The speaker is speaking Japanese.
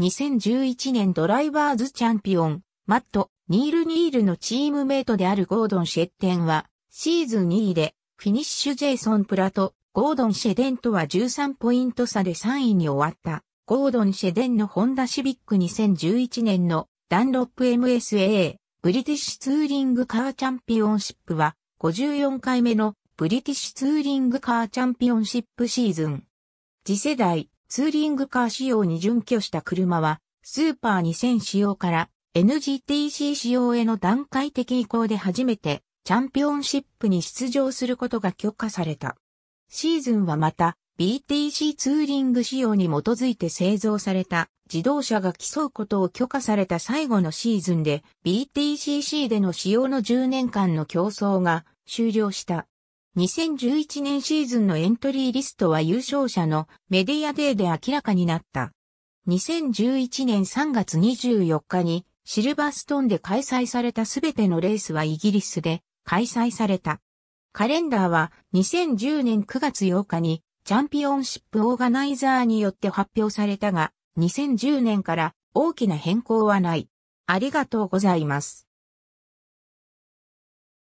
2011年ドライバーズチャンピオン、マット、ニール・ニールのチームメイトであるゴードン・シェッテンは、シーズン2位で、フィニッシュ・ジェイソン・プラと、ゴードン・シェデンとは13ポイント差で3位に終わった。ゴードン・シェデンのホンダ・シビック2011年のダンロップ MSA、ブリティッシュツーリングカーチャンピオンシップは、54回目のブリティッシュツーリングカーチャンピオンシップシーズン。次世代、ツーリングカー仕様に準拠した車は、スーパー2000仕様から NGTC 仕様への段階的移行で初めてチャンピオンシップに出場することが許可された。シーズンはまた BTC ツーリング仕様に基づいて製造された自動車が競うことを許可された最後のシーズンで BTCC での仕様の10年間の競争が終了した。2011年シーズンのエントリーリストは優勝者のメディアデーで明らかになった。2011年3月24日にシルバーストーンで開催されたすべてのレースはイギリスで開催された。カレンダーは2010年9月8日にチャンピオンシップオーガナイザーによって発表されたが2010年から大きな変更はない。ありがとうございます。